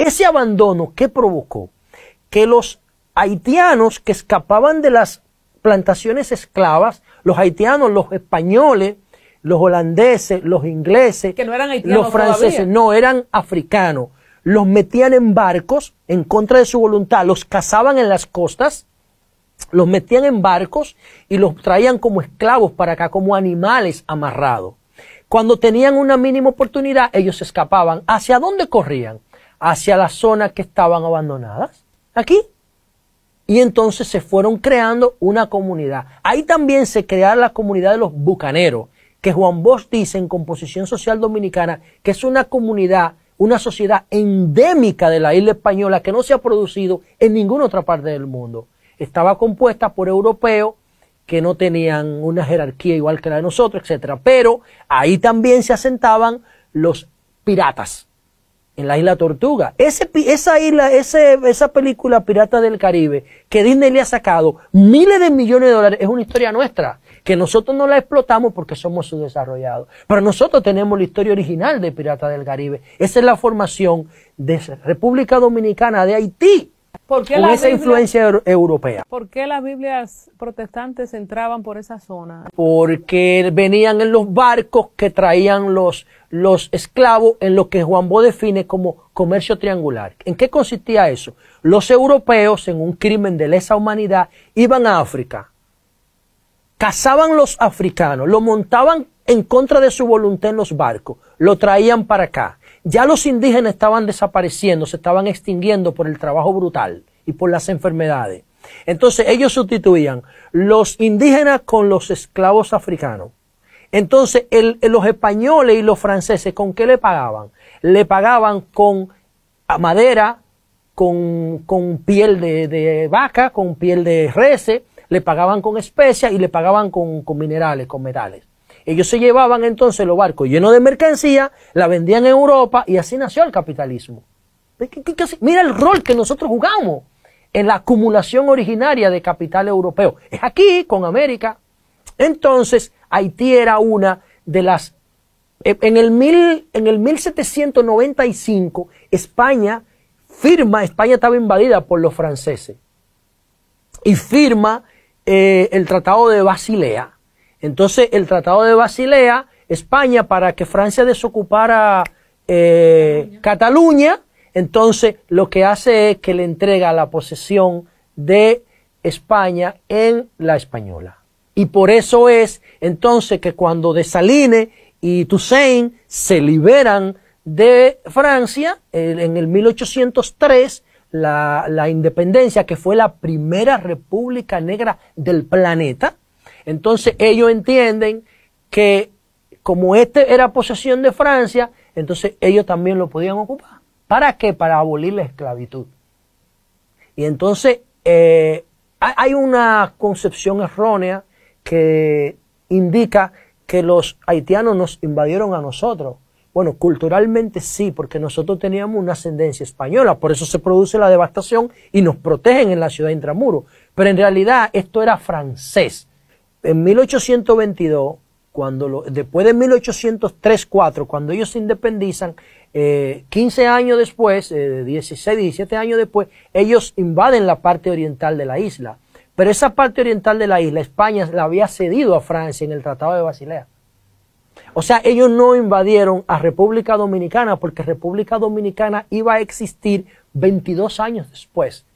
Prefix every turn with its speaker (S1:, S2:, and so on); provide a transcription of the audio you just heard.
S1: Ese abandono que provocó que los haitianos que escapaban de las plantaciones esclavas, los haitianos, los españoles, los holandeses, los ingleses, los franceses, no, eran africanos, los metían en barcos en contra de su voluntad, los cazaban en las costas, los metían en barcos y los traían como esclavos para acá, como animales amarrados. Cuando tenían una mínima oportunidad, ellos escapaban. ¿Hacia dónde corrían? hacia las zonas que estaban abandonadas, aquí. Y entonces se fueron creando una comunidad. Ahí también se crearon la comunidad de los bucaneros, que Juan Bosch dice en Composición Social Dominicana que es una comunidad, una sociedad endémica de la isla española que no se ha producido en ninguna otra parte del mundo. Estaba compuesta por europeos que no tenían una jerarquía igual que la de nosotros, etc. Pero ahí también se asentaban los piratas, en la isla Tortuga. Ese, esa isla, ese, esa película Pirata del Caribe que Disney le ha sacado miles de millones de dólares es una historia nuestra, que nosotros no la explotamos porque somos subdesarrollados, Pero nosotros tenemos la historia original de Pirata del Caribe. Esa es la formación de República Dominicana, de Haití. ¿Por qué con esa influencia europea. ¿Por qué las Biblias protestantes entraban por esa zona? Porque venían en los barcos que traían los, los esclavos en lo que Juan Bo define como comercio triangular. ¿En qué consistía eso? Los europeos, en un crimen de lesa humanidad, iban a África, cazaban los africanos, lo montaban en contra de su voluntad en los barcos, lo traían para acá ya los indígenas estaban desapareciendo, se estaban extinguiendo por el trabajo brutal y por las enfermedades. Entonces ellos sustituían los indígenas con los esclavos africanos. Entonces los españoles y los franceses, ¿con qué le pagaban? Le pagaban con madera, con, piel de, vaca, con piel de rese, le pagaban con especias y le pagaban con minerales, con metales. Ellos se llevaban entonces los barcos llenos de mercancía, la vendían en Europa y así nació el capitalismo. Mira el rol que nosotros jugamos en la acumulación originaria de capital europeo. Es aquí, con América. Entonces, Haití era una de las... En el, mil, en el 1795, España firma, España estaba invadida por los franceses, y firma eh, el Tratado de Basilea, entonces, el Tratado de Basilea, España, para que Francia desocupara eh, Cataluña. entonces lo que hace es que le entrega la posesión de España en la española. Y por eso es entonces que cuando Desaline y Toussaint se liberan de Francia en el 1803, la, independencia, que fue la primera república negra del planeta, entonces ellos entienden que como este era posesión de Francia, entonces ellos también lo podían ocupar. ¿Para qué? Para abolir la esclavitud. Y entonces eh, hay una concepción errónea que indica que los haitianos nos invadieron a nosotros. Bueno, culturalmente sí, porque nosotros teníamos una ascendencia española, por eso se produce la devastación y nos protegen en la ciudad de Intramuro. Pero en realidad esto era francés en 1822, cuando lo, después de 1803-4, cuando ellos se independizan, 15 eh, años después, 16, eh, 17 años después, ellos invaden la parte oriental de la isla. Pero esa parte oriental de la isla, España la había cedido a Francia en el Tratado de Basilea. O sea, ellos no invadieron a República Dominicana porque República Dominicana iba a existir 22 años después.